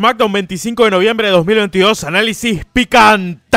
SmackDown 25 de noviembre de 2022, análisis picante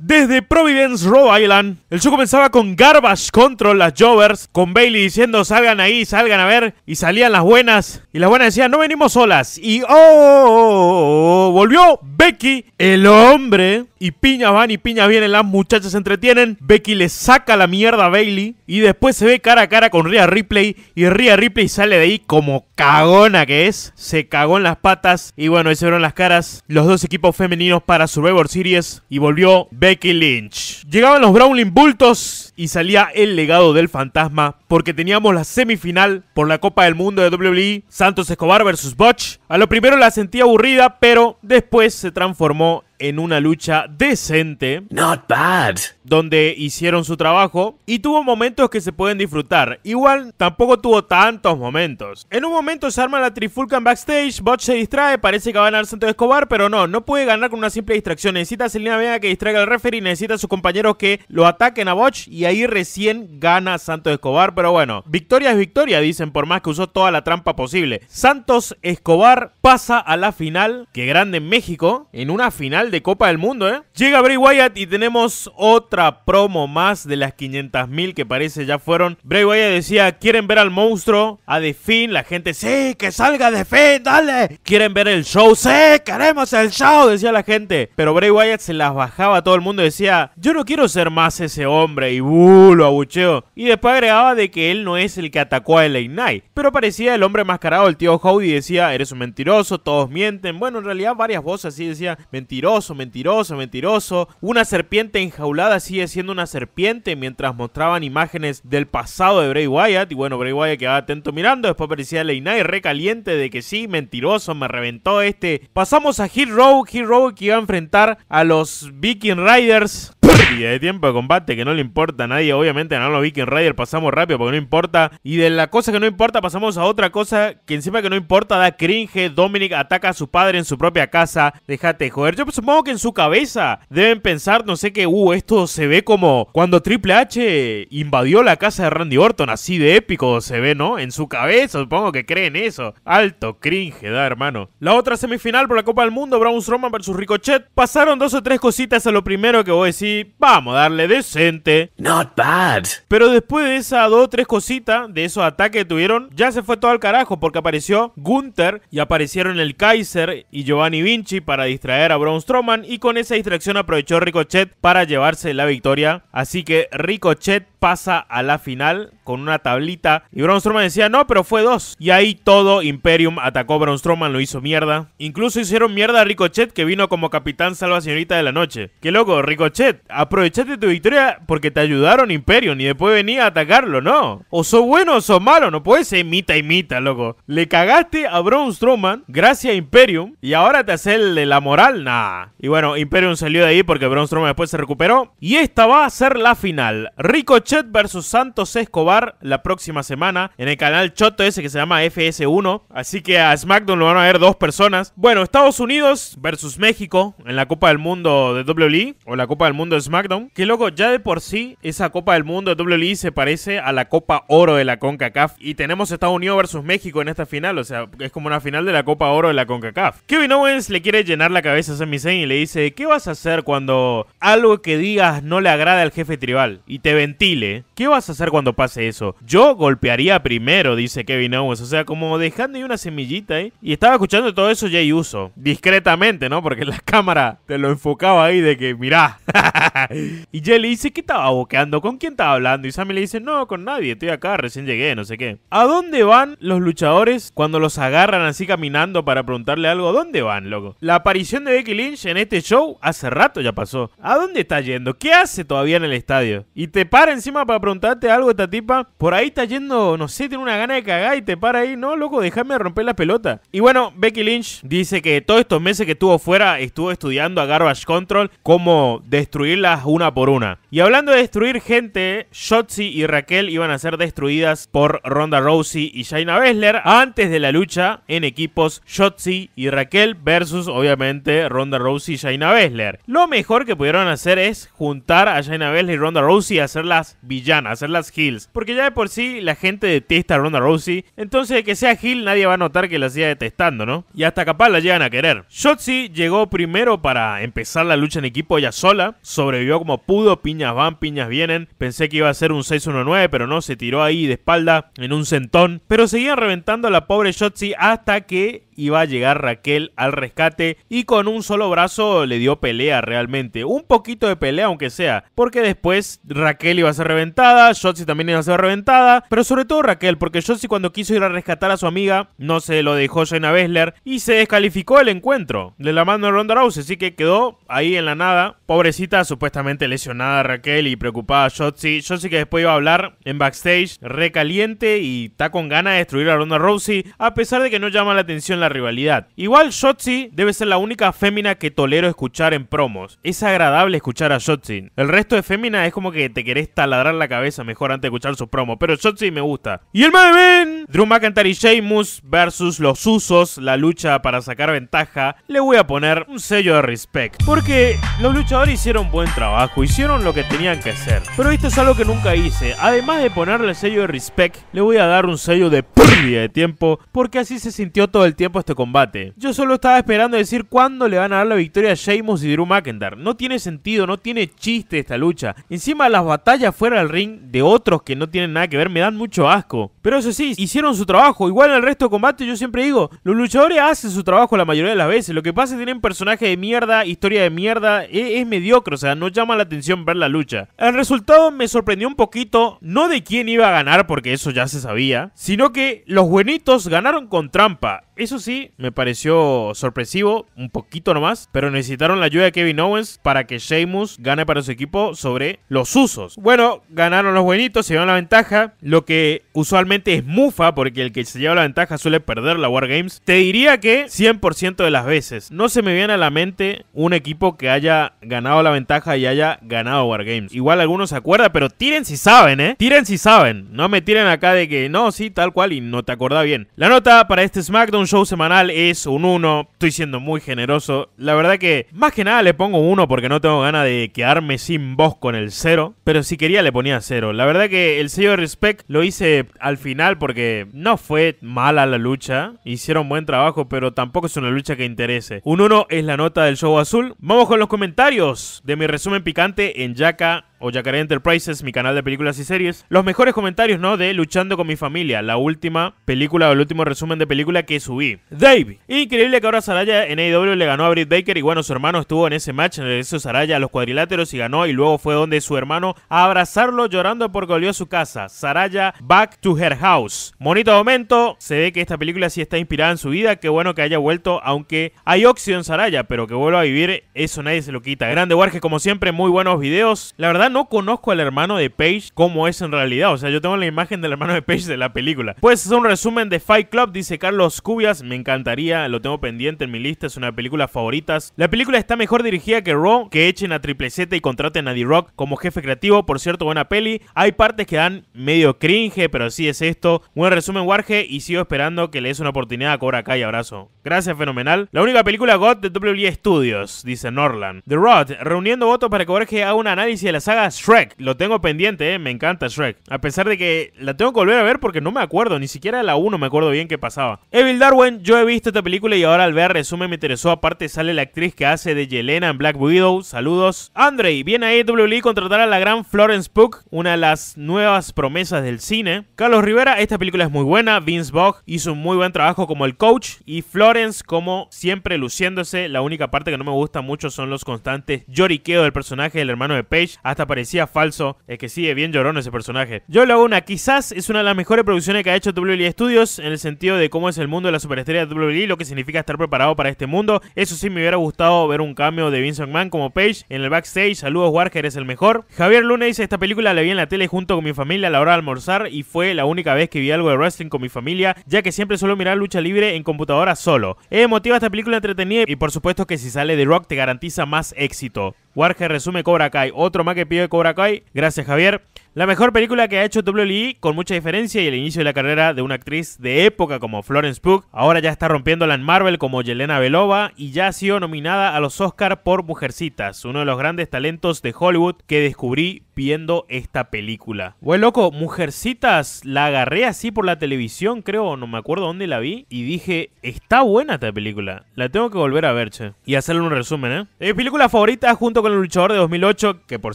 desde Providence, Rhode Island. El show comenzaba con Garbage Control, las Jovers, con Bailey diciendo salgan ahí, salgan a ver, y salían las buenas, y las buenas decían no venimos solas, y oh, oh, oh, volvió Becky, el hombre, y piña van y piña vienen, las muchachas se entretienen, Becky le saca la mierda a Bailey, y después se ve cara a cara con Rhea Ripley, y Rhea Ripley sale de ahí como cagona que es, se cagó en las patas, y bueno, ahí se vieron las caras los dos equipos femeninos para Survivor Series, y volvió Becky Lynch. Llegaban los Browning bultos y salía el legado del fantasma porque teníamos la semifinal por la Copa del Mundo de WWE, Santos Escobar versus Butch. A lo primero la sentí aburrida, pero después se transformó en una lucha decente. Not bad. Donde hicieron su trabajo y tuvo momentos que se pueden disfrutar. Igual tampoco tuvo tantos momentos. En un momento se arma la Trifulcan backstage, Botch se distrae, parece que va a ganar Santo Escobar, pero no, no puede ganar con una simple distracción. Necesita a Selena Vega que distraiga al referee, necesita a sus compañeros que lo ataquen a Botch y ahí recién gana Santos Escobar. Pero bueno, victoria es victoria, dicen, por más que usó toda la trampa posible. Santos Escobar pasa a la final, que grande en México, en una final de Copa del Mundo, ¿eh? Llega Bray Wyatt y tenemos otra promo más de las 500.000 que parece ya fueron. Bray Wyatt decía, quieren ver al monstruo, a The Finn, la gente, sí, que salga The Finn, dale. Quieren ver el show, sí, queremos el show, decía la gente. Pero Bray Wyatt se las bajaba a todo el mundo decía, yo no quiero ser más ese hombre y uh, lo abucheo. Y después agregaba de que él no es el que atacó a LA Knight. Pero parecía el hombre mascarado, el tío Howdy decía, eres un mentiroso, todos mienten. Bueno, en realidad varias voces así decía, mentiroso mentiroso, mentiroso, mentiroso. Una serpiente enjaulada sigue siendo una serpiente mientras mostraban imágenes del pasado de Bray Wyatt. Y bueno, Bray Wyatt quedaba atento mirando. Después aparecía Re recaliente de que sí, mentiroso, me reventó este. Pasamos a Hill Row. Hill Row que iba a enfrentar a los Viking Riders y de tiempo de combate que no le importa a nadie. Obviamente ganaron los Viking Rider, pasamos rápido porque no importa. Y de la cosa que no importa pasamos a otra cosa que encima que no importa da cringe. Dominic ataca a su padre en su propia casa. Déjate joder. Yo supongo que en su cabeza deben pensar, no sé qué, uh, esto se ve como cuando Triple H invadió la casa de Randy Orton. Así de épico se ve, ¿no? En su cabeza, supongo que creen eso. Alto cringe, da hermano. La otra semifinal por la Copa del Mundo, Braun Strowman su Ricochet. Pasaron dos o tres cositas a lo primero que voy a decir vamos a darle decente. Not bad. Pero después de esas dos o tres cositas, de esos ataques que tuvieron, ya se fue todo al carajo porque apareció Gunther y aparecieron el Kaiser y Giovanni Vinci para distraer a Braun Strowman y con esa distracción aprovechó Ricochet para llevarse la victoria. Así que Ricochet pasa a la final con una tablita. Y Braun Strowman decía, no, pero fue dos. Y ahí todo Imperium atacó a Braun Strowman, lo hizo mierda. Incluso hicieron mierda a Ricochet, que vino como capitán salva señorita de la noche. Qué loco, Ricochet, aprovechaste tu victoria porque te ayudaron Imperium y después venía a atacarlo, ¿no? O sos bueno o sos malo, no puedes ser imita y mita, loco. Le cagaste a Braun Strowman gracias a Imperium y ahora te haces la moral, nada. Y bueno, Imperium salió de ahí porque Braun Strowman después se recuperó. Y esta va a ser la final. Ricochet Chet versus Santos Escobar la próxima semana en el canal Choto ese que se llama FS1. Así que a SmackDown lo van a ver dos personas. Bueno, Estados Unidos versus México en la Copa del Mundo de WWE o la Copa del Mundo de SmackDown. Que loco, ya de por sí esa Copa del Mundo de WWE se parece a la Copa Oro de la CONCACAF. Y tenemos Estados Unidos versus México en esta final. O sea, es como una final de la Copa Oro de la CONCACAF. Kevin Owens le quiere llenar la cabeza a Sami Zayn y le dice, ¿qué vas a hacer cuando algo que digas no le agrada al jefe tribal? Y te ventila ¿Qué vas a hacer cuando pase eso? Yo golpearía primero, dice Kevin Owens. O sea, como dejando ahí una semillita, ¿eh? Y estaba escuchando todo eso Jay Uso. Discretamente, ¿no? Porque la cámara te lo enfocaba ahí de que, mirá. y Jay le dice, ¿qué estaba boqueando? ¿Con quién estaba hablando? Y Sammy le dice, no, con nadie. Estoy acá, recién llegué, no sé qué. ¿A dónde van los luchadores cuando los agarran así caminando para preguntarle algo? dónde van, loco? La aparición de Becky Lynch en este show hace rato ya pasó. ¿A dónde está yendo? ¿Qué hace todavía en el estadio? Y te paren para preguntarte algo esta tipa, por ahí está yendo, no sé, tiene una gana de cagar y te para ahí. No, loco, déjame romper la pelota. Y bueno, Becky Lynch dice que todos estos meses que estuvo fuera, estuvo estudiando a Garbage Control cómo destruirlas una por una. Y hablando de destruir gente, Shotzi y Raquel iban a ser destruidas por Ronda Rousey y Shayna Baszler antes de la lucha en equipos Shotzi y Raquel versus obviamente Ronda Rousey y Shayna Baszler. Lo mejor que pudieron hacer es juntar a Shayna Baszler y Ronda Rousey y hacerlas villana, hacer las heels. Porque ya de por sí la gente detesta a Ronda Rousey. Entonces de que sea heel nadie va a notar que la siga detestando, ¿no? Y hasta capaz la llegan a querer. Shotzi llegó primero para empezar la lucha en equipo ella sola. Sobrevivió como pudo. Piñas van, piñas vienen. Pensé que iba a ser un 6-1-9, pero no. Se tiró ahí de espalda en un centón. Pero seguían reventando a la pobre Shotzi hasta que iba a llegar Raquel al rescate y con un solo brazo le dio pelea realmente. Un poquito de pelea aunque sea, porque después Raquel iba a ser reventada, Shotzi también iba a ser reventada, pero sobre todo Raquel, porque Shotzi cuando quiso ir a rescatar a su amiga, no se lo dejó Jaina Bessler y se descalificó el encuentro de la mano de Ronda Rousey, así que quedó ahí en la nada. Pobrecita, supuestamente lesionada Raquel y preocupada Shotzi. Shotzi que después iba a hablar en backstage, recaliente y está con ganas de destruir a Ronda Rousey, a pesar de que no llama la atención la rivalidad. Igual Shotzi debe ser la única fémina que tolero escuchar en promos. Es agradable escuchar a Shotzi. El resto de fémina es como que te querés taladrar la cabeza mejor antes de escuchar su promo, pero Shotzi me gusta. Y el main Drew McIntyre y Sheamus versus los usos, la lucha para sacar ventaja, le voy a poner un sello de respect. Porque los luchadores hicieron buen trabajo, hicieron lo que tenían que hacer. Pero esto es algo que nunca hice. Además de ponerle el sello de respect, le voy a dar un sello de pérdida de tiempo, porque así se sintió todo el tiempo este combate. Yo solo estaba esperando decir cuándo le van a dar la victoria a Sheamus y Drew McIntyre. No tiene sentido, no tiene chiste esta lucha. Encima las batallas fuera del ring de otros que no tienen nada que ver me dan mucho asco. Pero eso sí, hicieron su trabajo. Igual en el resto de combate yo siempre digo, los luchadores hacen su trabajo la mayoría de las veces. Lo que pasa es que tienen personaje de mierda, historia de mierda, es, es mediocre, o sea, no llama la atención ver la lucha. El resultado me sorprendió un poquito, no de quién iba a ganar, porque eso ya se sabía, sino que los buenitos ganaron con trampa. Eso sí, me pareció sorpresivo, un poquito nomás, pero necesitaron la ayuda de Kevin Owens para que Sheamus gane para su equipo sobre los usos. Bueno, ganaron los buenitos, se llevan la ventaja, lo que usualmente es mufa, porque el que se lleva la ventaja suele perder la War Games. Te diría que 100% de las veces. No se me viene a la mente un equipo que haya ganado la ventaja y haya ganado War Games. Igual algunos se acuerdan, pero tiren si saben, ¿eh? Tiren si saben. No me tiren acá de que no, sí, tal cual y no te acordás bien. La nota para este SmackDown Show semanal es un 1. Estoy siendo muy generoso. La verdad que más que nada le pongo 1 porque no tengo ganas de quedarme sin voz con el 0. Pero si quería le ponía 0. La verdad que el sello de Respect lo hice al final porque no fue mala la lucha. Hicieron buen trabajo, pero tampoco es una lucha que interese. Un 1 es la nota del show azul. Vamos con los comentarios de mi resumen picante en Yaka o Yacaré Enterprises, mi canal de películas y series, los mejores comentarios, ¿no? De Luchando con mi familia, la última película o el último resumen de película que subí. Dave, increíble que ahora Saraya en AEW le ganó a Britt Baker y bueno, su hermano estuvo en ese match, en el hizo Saraya a los cuadriláteros y ganó y luego fue donde su hermano a abrazarlo llorando porque volvió a su casa. Saraya, back to her house. Bonito momento, se ve que esta película sí está inspirada en su vida, qué bueno que haya vuelto, aunque hay óxido en Saraya, pero que vuelva a vivir, eso nadie se lo quita. Grande Warge como siempre, muy buenos videos. La verdad no conozco al hermano de Page como es en realidad. O sea, yo tengo la imagen del hermano de Page de la película. Pues es un resumen de Fight Club, dice Carlos Cubias. Me encantaría, lo tengo pendiente en mi lista. Es una película películas favoritas. La película está mejor dirigida que Raw, que echen a Triple Z y contraten a D-Rock como jefe creativo. Por cierto, buena peli. Hay partes que dan medio cringe, pero así es esto. Buen resumen, Warge, y sigo esperando que le des una oportunidad a Cobra Kai. Abrazo. Gracias, fenomenal. La única película God de WWE Studios, dice Norland. The Rod, reuniendo votos para que Warge haga un análisis de la saga Shrek. Lo tengo pendiente, eh, me encanta Shrek. A pesar de que la tengo que volver a ver porque no me acuerdo, ni siquiera la 1 me acuerdo bien qué pasaba. Evil Darwin, yo he visto esta película y ahora al ver resumen me interesó. Aparte sale la actriz que hace de Yelena en Black Widow. Saludos. Andrei, viene ahí WWE contratar a la gran Florence Pugh, una de las nuevas promesas del cine. Carlos Rivera, esta película es muy buena. Vince Vaughn hizo un muy buen trabajo como el coach y Florence como siempre luciéndose. La única parte que no me gusta mucho son los constantes lloriqueos del personaje del hermano de Page. Hasta parecía falso. Es que sigue bien llorón ese personaje. Yo lo una, quizás es una de las mejores producciones que ha hecho WWE Studios en el sentido de cómo es el mundo de la superestrella de WWE, lo que significa estar preparado para este mundo. Eso sí, me hubiera gustado ver un cambio de Vincent Man como Paige en el backstage. Saludos, Warger es el mejor. Javier lunes Esta película la vi en la tele junto con mi familia a la hora de almorzar y fue la única vez que vi algo de wrestling con mi familia, ya que siempre suelo mirar lucha libre en computadora solo. Es emotiva esta película entretenida y por supuesto que si sale de Rock te garantiza más éxito. Warger resume Cobra Kai, otro más que pide de Cobra Kai. Gracias, Javier. La mejor película que ha hecho WWE con mucha diferencia y el inicio de la carrera de una actriz de época como Florence Pugh. Ahora ya está rompiendo en Marvel como Yelena Belova y ya ha sido nominada a los Oscar por Mujercitas, uno de los grandes talentos de Hollywood que descubrí viendo esta película. Güey, loco, Mujercitas la agarré así por la televisión, creo, no me acuerdo dónde la vi, y dije, está buena esta película, la tengo que volver a ver, che. Y hacerle un resumen, ¿eh? Mi película favorita junto con El Luchador de 2008, que por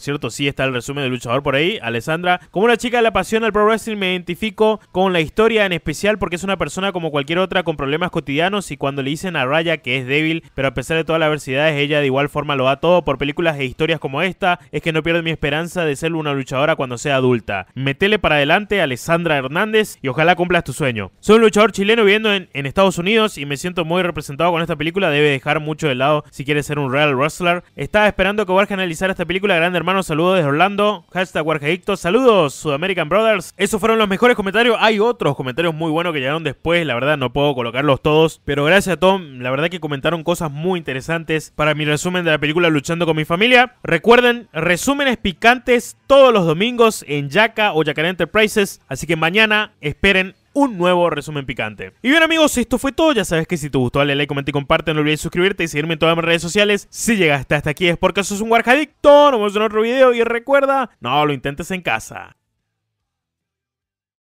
cierto sí está el resumen del Luchador por ahí, Alessandra. Como una chica de la pasión al pro wrestling me identifico con la historia en especial porque es una persona como cualquier otra con problemas cotidianos y cuando le dicen a Raya que es débil, pero a pesar de todas las adversidades, ella de igual forma lo da todo por películas e historias como esta, es que no pierdo mi esperanza de ser una luchadora cuando sea adulta. Metele para adelante, Alessandra Hernández, y ojalá cumplas tu sueño. Soy un luchador chileno viviendo en, Estados Unidos y me siento muy representado con esta película. Debe dejar mucho de lado si quieres ser un real wrestler. Estaba esperando que a analizar esta película. Grande hermano, saludos desde Orlando. Hashtag Warjadicto, Saludos, Sudamerican Brothers. Esos fueron los mejores comentarios. Hay otros comentarios muy buenos que llegaron después. La verdad, no puedo colocarlos todos. Pero gracias a Tom. La verdad que comentaron cosas muy interesantes para mi resumen de la película Luchando con mi familia. Recuerden, resúmenes picantes todos los domingos en Yaka o Yaka Enterprises, así que mañana esperen un nuevo resumen picante. Y bien amigos, esto fue todo. Ya sabes que si te gustó, dale like, comenta y comparte. No olvides suscribirte y seguirme en todas mis redes sociales. Si llegaste hasta aquí es porque sos un warjadicto. Nos vemos en otro video y recuerda, no lo intentes en casa.